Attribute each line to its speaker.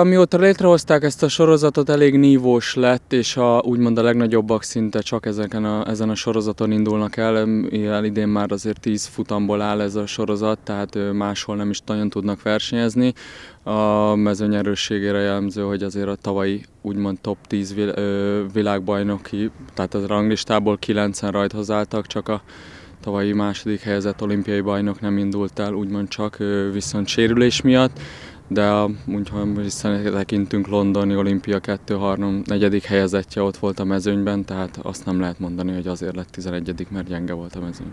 Speaker 1: Amióta létrehozták ezt a sorozatot, elég nívós lett, és a, úgymond a legnagyobbak szinte csak ezeken a, ezen a sorozaton indulnak el. mivel idén már azért 10 futamból áll ez a sorozat, tehát máshol nem is nagyon tudnak versenyezni. A mezőny erősségére jellemző, hogy azért a tavalyi úgymond top 10 vil, ö, világbajnoki, tehát az ranglistából 9-en rajthoz álltak, csak a tavalyi második helyezett olimpiai bajnok nem indult el, úgymond csak ö, viszont sérülés miatt de úgyhogy visszatekintünk Londoni olimpia 2-3 4 helyezettje ott volt a mezőnyben, tehát azt nem lehet mondani, hogy azért lett 11 mert gyenge volt a mezőny.